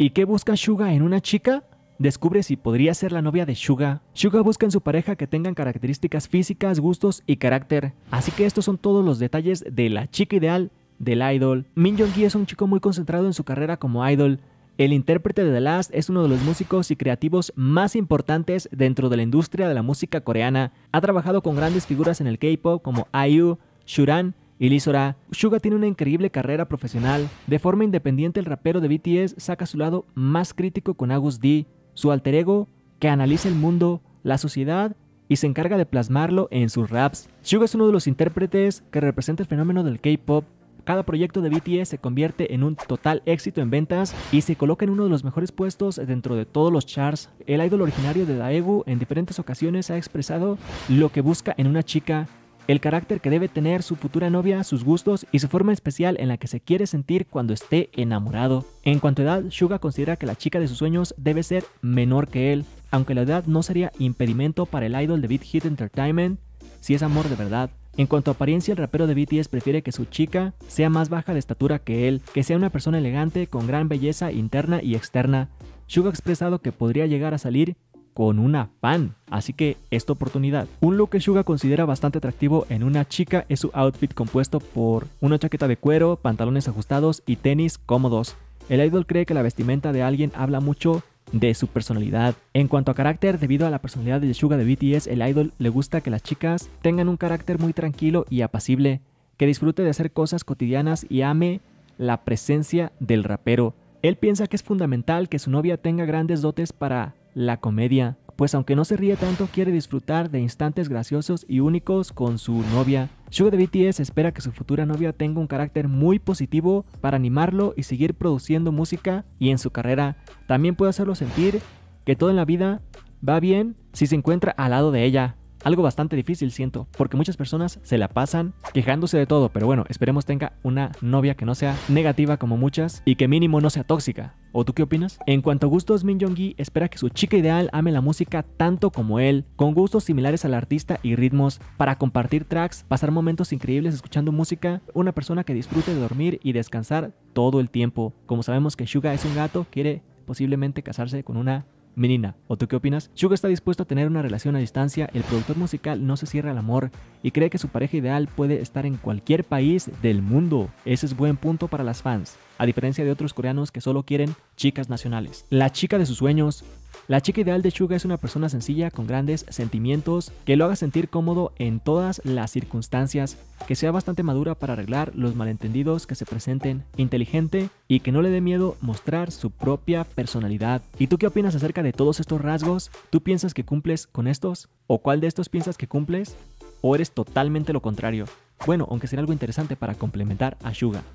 ¿Y qué busca Shuga en una chica? Descubre si podría ser la novia de Shuga. Shuga busca en su pareja que tengan características físicas, gustos y carácter. Así que estos son todos los detalles de la chica ideal del idol. Min jong es un chico muy concentrado en su carrera como idol. El intérprete de The Last es uno de los músicos y creativos más importantes dentro de la industria de la música coreana. Ha trabajado con grandes figuras en el K-pop como IU, Shuran Ilisora, Suga tiene una increíble carrera profesional. De forma independiente, el rapero de BTS saca su lado más crítico con Agus D, su alter ego que analiza el mundo, la sociedad y se encarga de plasmarlo en sus raps. Suga es uno de los intérpretes que representa el fenómeno del K-pop. Cada proyecto de BTS se convierte en un total éxito en ventas y se coloca en uno de los mejores puestos dentro de todos los charts. El idol originario de Daegu en diferentes ocasiones ha expresado lo que busca en una chica el carácter que debe tener su futura novia, sus gustos y su forma especial en la que se quiere sentir cuando esté enamorado. En cuanto a edad, Suga considera que la chica de sus sueños debe ser menor que él, aunque la edad no sería impedimento para el idol de Beat Hit Entertainment si es amor de verdad. En cuanto a apariencia, el rapero de BTS prefiere que su chica sea más baja de estatura que él, que sea una persona elegante con gran belleza interna y externa. Suga ha expresado que podría llegar a salir con una pan. Así que esta oportunidad. Un look que Suga considera bastante atractivo en una chica es su outfit compuesto por una chaqueta de cuero, pantalones ajustados y tenis cómodos. El idol cree que la vestimenta de alguien habla mucho de su personalidad. En cuanto a carácter, debido a la personalidad de Suga de BTS, el idol le gusta que las chicas tengan un carácter muy tranquilo y apacible, que disfrute de hacer cosas cotidianas y ame la presencia del rapero. Él piensa que es fundamental que su novia tenga grandes dotes para la comedia, pues aunque no se ríe tanto, quiere disfrutar de instantes graciosos y únicos con su novia. Suga de BTS espera que su futura novia tenga un carácter muy positivo para animarlo y seguir produciendo música y en su carrera. También puede hacerlo sentir que todo en la vida va bien si se encuentra al lado de ella algo bastante difícil, siento, porque muchas personas se la pasan quejándose de todo, pero bueno, esperemos tenga una novia que no sea negativa como muchas y que mínimo no sea tóxica. ¿O tú qué opinas? En cuanto a gustos, Min Jong-gi espera que su chica ideal ame la música tanto como él, con gustos similares al artista y ritmos, para compartir tracks, pasar momentos increíbles escuchando música, una persona que disfrute de dormir y descansar todo el tiempo. Como sabemos que Suga es un gato, quiere posiblemente casarse con una Menina, ¿o tú qué opinas? Suga está dispuesto a tener una relación a distancia, el productor musical no se cierra al amor y cree que su pareja ideal puede estar en cualquier país del mundo. Ese es buen punto para las fans, a diferencia de otros coreanos que solo quieren chicas nacionales. La chica de sus sueños la chica ideal de Shuga es una persona sencilla con grandes sentimientos que lo haga sentir cómodo en todas las circunstancias, que sea bastante madura para arreglar los malentendidos que se presenten, inteligente y que no le dé miedo mostrar su propia personalidad. ¿Y tú qué opinas acerca de todos estos rasgos? ¿Tú piensas que cumples con estos? ¿O cuál de estos piensas que cumples? ¿O eres totalmente lo contrario? Bueno, aunque será algo interesante para complementar a Shuga.